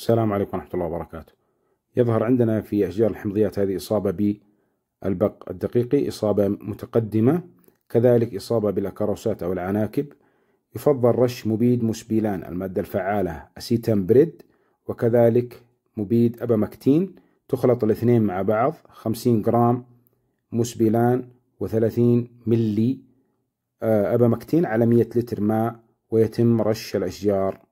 السلام عليكم ورحمة الله وبركاته يظهر عندنا في أشجار الحمضيات هذه إصابة بالبق الدقيقي إصابة متقدمة كذلك إصابة بالأكاروسات أو العناكب يفضل رش مبيد مسبيلان المادة الفعالة أسيتام بريد وكذلك مبيد أبامكتين تخلط الاثنين مع بعض 50 جرام مسبيلان و30 ملي آه، أبامكتين على 100 لتر ماء ويتم رش الأشجار